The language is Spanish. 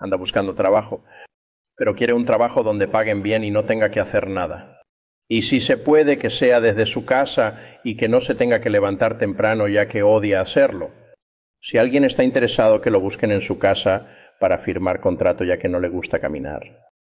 anda buscando trabajo, pero quiere un trabajo donde paguen bien y no tenga que hacer nada. Y si se puede, que sea desde su casa y que no se tenga que levantar temprano ya que odia hacerlo. Si alguien está interesado, que lo busquen en su casa para firmar contrato ya que no le gusta caminar.